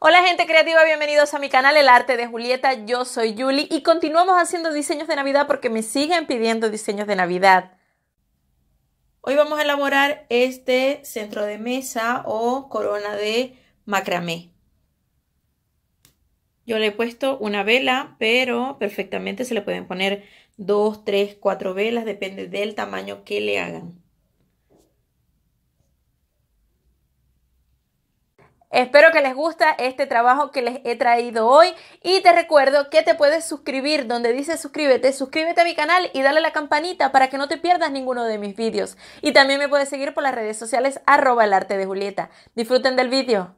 Hola gente creativa, bienvenidos a mi canal El Arte de Julieta, yo soy Julie y continuamos haciendo diseños de Navidad porque me siguen pidiendo diseños de Navidad. Hoy vamos a elaborar este centro de mesa o corona de macramé. Yo le he puesto una vela, pero perfectamente se le pueden poner dos, tres, cuatro velas, depende del tamaño que le hagan. Espero que les gusta este trabajo que les he traído hoy y te recuerdo que te puedes suscribir donde dice suscríbete, suscríbete a mi canal y dale a la campanita para que no te pierdas ninguno de mis vídeos. Y también me puedes seguir por las redes sociales arroba el arte de Julieta. Disfruten del vídeo.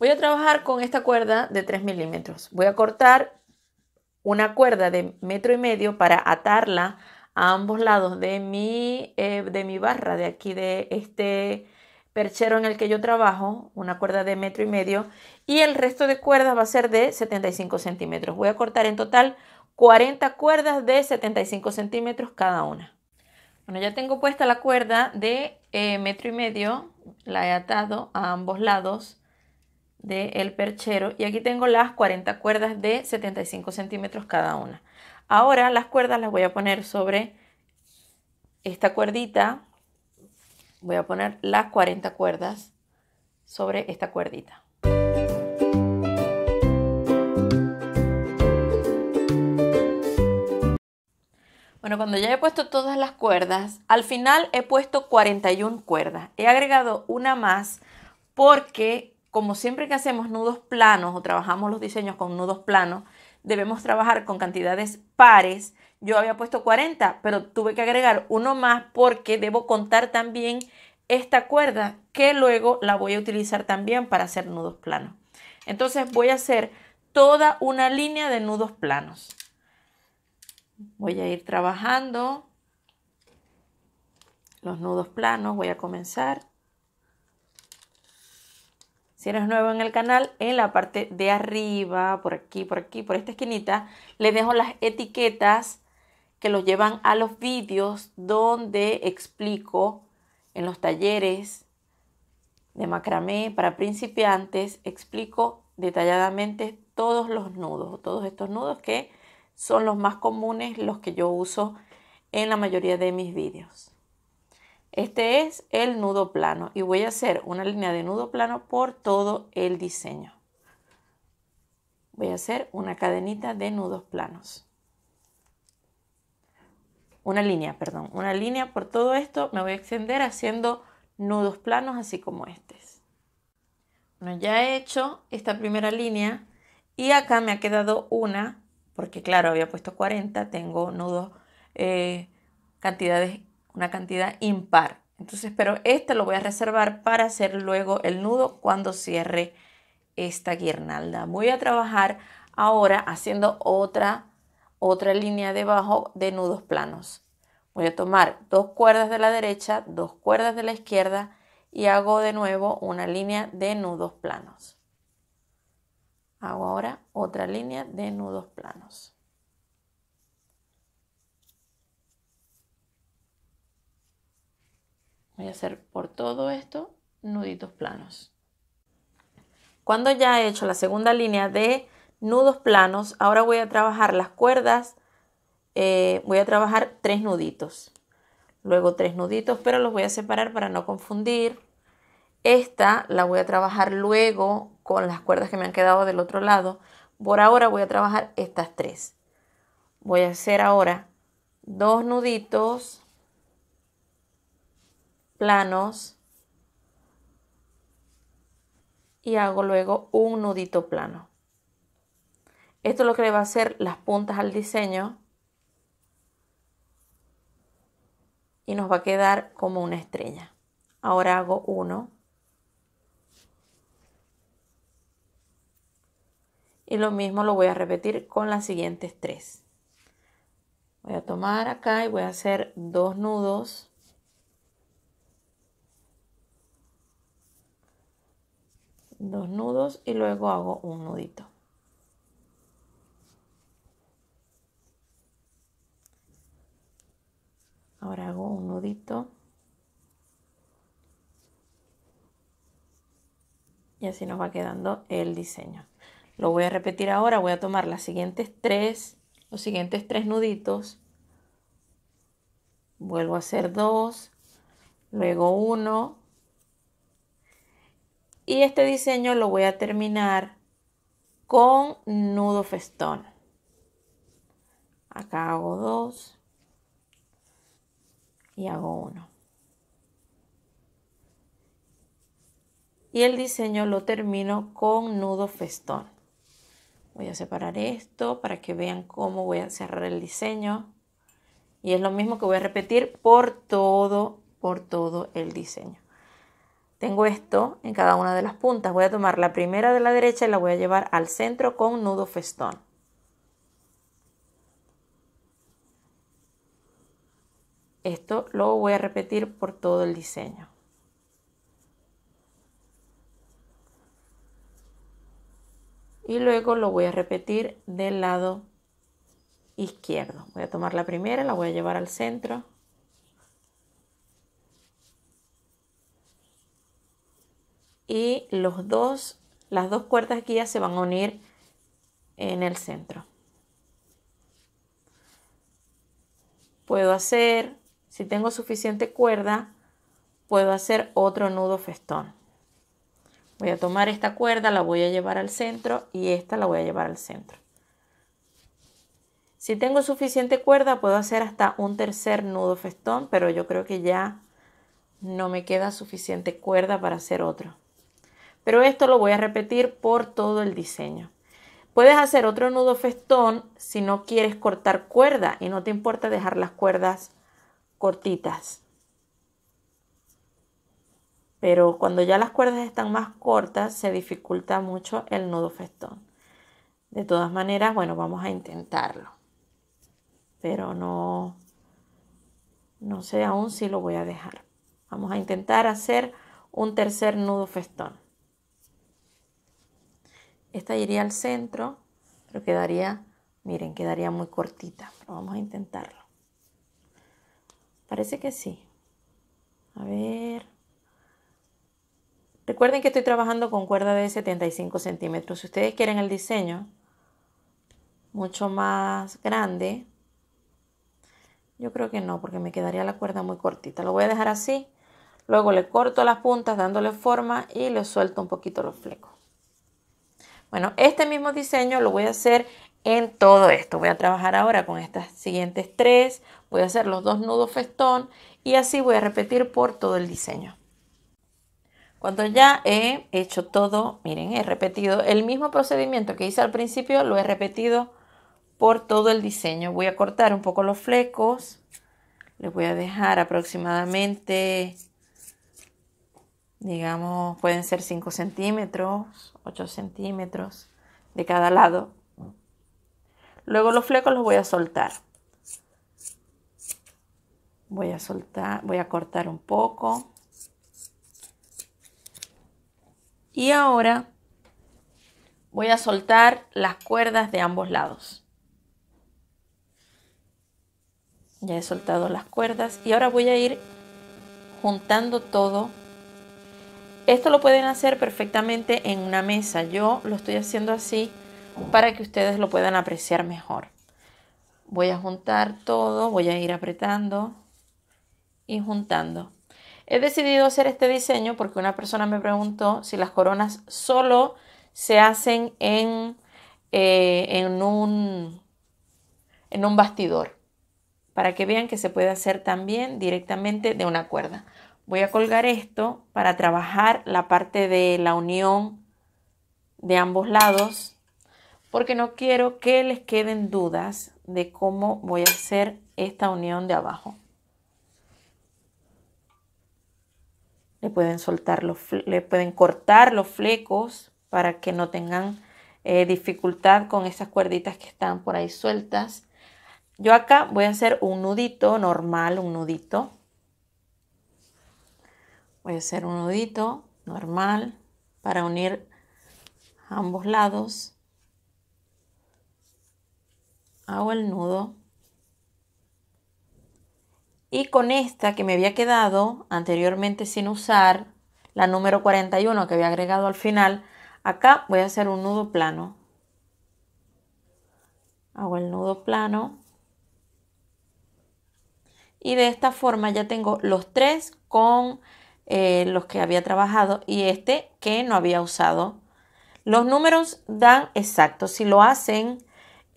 Voy a trabajar con esta cuerda de 3 milímetros. Voy a cortar una cuerda de metro y medio para atarla a ambos lados de mi, eh, de mi barra de aquí de este perchero en el que yo trabajo, una cuerda de metro y medio, y el resto de cuerdas va a ser de 75 centímetros. Voy a cortar en total 40 cuerdas de 75 centímetros cada una. Bueno, ya tengo puesta la cuerda de eh, metro y medio, la he atado a ambos lados del perchero y aquí tengo las 40 cuerdas de 75 centímetros cada una. Ahora las cuerdas las voy a poner sobre esta cuerdita voy a poner las 40 cuerdas sobre esta cuerdita. Bueno, cuando ya he puesto todas las cuerdas, al final he puesto 41 cuerdas. He agregado una más porque como siempre que hacemos nudos planos o trabajamos los diseños con nudos planos, debemos trabajar con cantidades pares yo había puesto 40, pero tuve que agregar uno más porque debo contar también esta cuerda que luego la voy a utilizar también para hacer nudos planos. Entonces voy a hacer toda una línea de nudos planos. Voy a ir trabajando los nudos planos, voy a comenzar. Si eres nuevo en el canal, en la parte de arriba, por aquí, por aquí, por esta esquinita, le dejo las etiquetas que los llevan a los vídeos donde explico en los talleres de macramé para principiantes, explico detalladamente todos los nudos, todos estos nudos que son los más comunes, los que yo uso en la mayoría de mis vídeos. Este es el nudo plano y voy a hacer una línea de nudo plano por todo el diseño. Voy a hacer una cadenita de nudos planos una línea, perdón, una línea por todo esto me voy a extender haciendo nudos planos así como estos. Bueno, ya he hecho esta primera línea y acá me ha quedado una, porque claro, había puesto 40, tengo nudos, eh, cantidades, una cantidad impar. Entonces, pero este lo voy a reservar para hacer luego el nudo cuando cierre esta guirnalda. Voy a trabajar ahora haciendo otra otra línea debajo de nudos planos. Voy a tomar dos cuerdas de la derecha, dos cuerdas de la izquierda y hago de nuevo una línea de nudos planos. Hago ahora otra línea de nudos planos. Voy a hacer por todo esto nuditos planos. Cuando ya he hecho la segunda línea de nudos planos. Ahora voy a trabajar las cuerdas. Eh, voy a trabajar tres nuditos. Luego tres nuditos, pero los voy a separar para no confundir. Esta la voy a trabajar luego con las cuerdas que me han quedado del otro lado. Por ahora voy a trabajar estas tres. Voy a hacer ahora dos nuditos planos y hago luego un nudito plano. Esto es lo que le va a hacer las puntas al diseño. Y nos va a quedar como una estrella. Ahora hago uno. Y lo mismo lo voy a repetir con las siguientes tres. Voy a tomar acá y voy a hacer dos nudos. Dos nudos y luego hago un nudito. ahora hago un nudito y así nos va quedando el diseño lo voy a repetir ahora voy a tomar las siguientes tres los siguientes tres nuditos vuelvo a hacer dos luego uno y este diseño lo voy a terminar con nudo festón acá hago dos y hago uno. Y el diseño lo termino con nudo festón. Voy a separar esto para que vean cómo voy a cerrar el diseño. Y es lo mismo que voy a repetir por todo, por todo el diseño. Tengo esto en cada una de las puntas. Voy a tomar la primera de la derecha y la voy a llevar al centro con nudo festón. Esto lo voy a repetir por todo el diseño. Y luego lo voy a repetir del lado izquierdo. Voy a tomar la primera, la voy a llevar al centro. Y los dos, las dos cuerdas guías se van a unir en el centro. Puedo hacer si tengo suficiente cuerda, puedo hacer otro nudo festón. Voy a tomar esta cuerda, la voy a llevar al centro y esta la voy a llevar al centro. Si tengo suficiente cuerda, puedo hacer hasta un tercer nudo festón, pero yo creo que ya no me queda suficiente cuerda para hacer otro. Pero esto lo voy a repetir por todo el diseño. Puedes hacer otro nudo festón si no quieres cortar cuerda y no te importa dejar las cuerdas cortitas. Pero cuando ya las cuerdas están más cortas, se dificulta mucho el nudo festón. De todas maneras, bueno, vamos a intentarlo. Pero no, no sé aún si lo voy a dejar. Vamos a intentar hacer un tercer nudo festón. Esta iría al centro, pero quedaría, miren, quedaría muy cortita. Pero vamos a intentarlo. Parece que sí. A ver. Recuerden que estoy trabajando con cuerda de 75 centímetros. Si ustedes quieren el diseño mucho más grande, yo creo que no, porque me quedaría la cuerda muy cortita. Lo voy a dejar así. Luego le corto las puntas dándole forma y le suelto un poquito los flecos. Bueno, este mismo diseño lo voy a hacer en todo esto. Voy a trabajar ahora con estas siguientes tres, voy a hacer los dos nudos festón y así voy a repetir por todo el diseño. Cuando ya he hecho todo, miren, he repetido el mismo procedimiento que hice al principio, lo he repetido por todo el diseño. Voy a cortar un poco los flecos, les voy a dejar aproximadamente, digamos, pueden ser 5 centímetros, 8 centímetros de cada lado Luego los flecos los voy a soltar. Voy a soltar, voy a cortar un poco. Y ahora voy a soltar las cuerdas de ambos lados. Ya he soltado las cuerdas y ahora voy a ir juntando todo. Esto lo pueden hacer perfectamente en una mesa. Yo lo estoy haciendo así para que ustedes lo puedan apreciar mejor. Voy a juntar todo, voy a ir apretando y juntando. He decidido hacer este diseño porque una persona me preguntó si las coronas solo se hacen en, eh, en, un, en un bastidor. Para que vean que se puede hacer también directamente de una cuerda. Voy a colgar esto para trabajar la parte de la unión de ambos lados porque no quiero que les queden dudas de cómo voy a hacer esta unión de abajo. Le pueden soltar los, le pueden cortar los flecos para que no tengan eh, dificultad con esas cuerditas que están por ahí sueltas. Yo acá voy a hacer un nudito normal, un nudito. Voy a hacer un nudito normal para unir ambos lados hago el nudo y con esta que me había quedado anteriormente sin usar, la número 41 que había agregado al final, acá voy a hacer un nudo plano. Hago el nudo plano. Y de esta forma ya tengo los tres con eh, los que había trabajado y este que no había usado. Los números dan exacto Si lo hacen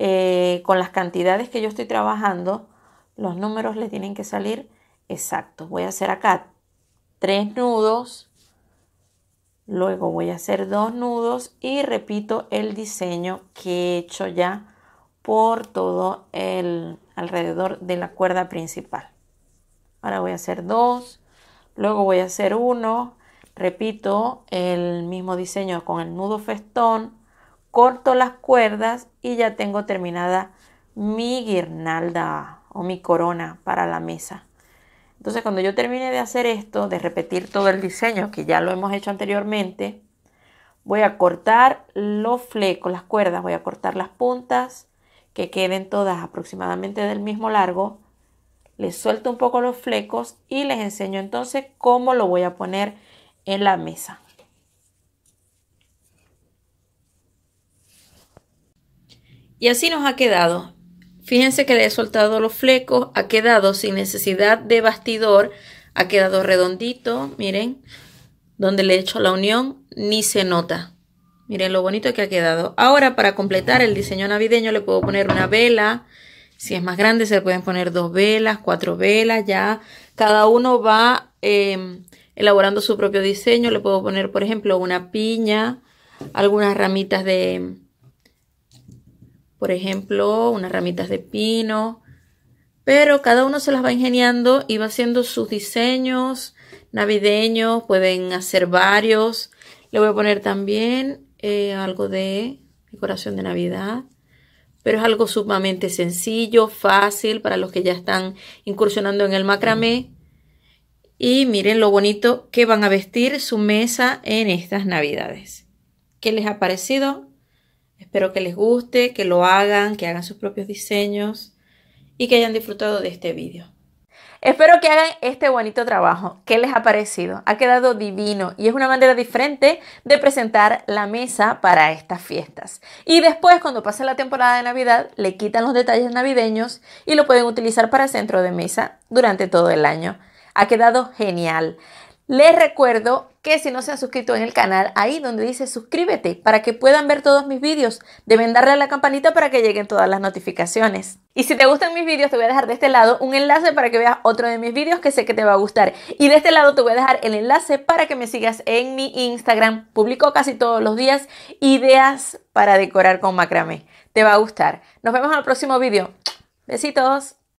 eh, con las cantidades que yo estoy trabajando, los números le tienen que salir exactos. Voy a hacer acá tres nudos, luego voy a hacer dos nudos y repito el diseño que he hecho ya por todo el alrededor de la cuerda principal. Ahora voy a hacer dos, luego voy a hacer uno, repito el mismo diseño con el nudo festón, corto las cuerdas y ya tengo terminada mi guirnalda o mi corona para la mesa. Entonces cuando yo termine de hacer esto, de repetir todo el diseño que ya lo hemos hecho anteriormente, voy a cortar los flecos, las cuerdas, voy a cortar las puntas que queden todas aproximadamente del mismo largo. Les suelto un poco los flecos y les enseño entonces cómo lo voy a poner en la mesa. Y así nos ha quedado. Fíjense que le he soltado los flecos, ha quedado sin necesidad de bastidor, ha quedado redondito, miren, donde le he hecho la unión, ni se nota. Miren lo bonito que ha quedado. Ahora para completar el diseño navideño le puedo poner una vela. Si es más grande se pueden poner dos velas, cuatro velas, ya. Cada uno va em, elaborando su propio diseño. Le puedo poner, por ejemplo, una piña, algunas ramitas de, por ejemplo, unas ramitas de pino, pero cada uno se las va ingeniando y va haciendo sus diseños navideños, pueden hacer varios. Le voy a poner también eh, algo de decoración de Navidad, pero es algo sumamente sencillo, fácil para los que ya están incursionando en el macramé. Y miren lo bonito que van a vestir su mesa en estas Navidades. ¿Qué les ha parecido? Espero que les guste, que lo hagan, que hagan sus propios diseños y que hayan disfrutado de este vídeo. Espero que hagan este bonito trabajo. ¿Qué les ha parecido? Ha quedado divino y es una manera diferente de presentar la mesa para estas fiestas. Y después, cuando pase la temporada de Navidad, le quitan los detalles navideños y lo pueden utilizar para centro de mesa durante todo el año. Ha quedado genial. Les recuerdo que si no se han suscrito en el canal, ahí donde dice suscríbete para que puedan ver todos mis vídeos, deben darle a la campanita para que lleguen todas las notificaciones. Y si te gustan mis vídeos, te voy a dejar de este lado un enlace para que veas otro de mis vídeos que sé que te va a gustar. Y de este lado te voy a dejar el enlace para que me sigas en mi Instagram. Publico casi todos los días ideas para decorar con macramé. Te va a gustar. Nos vemos en el próximo vídeo. Besitos.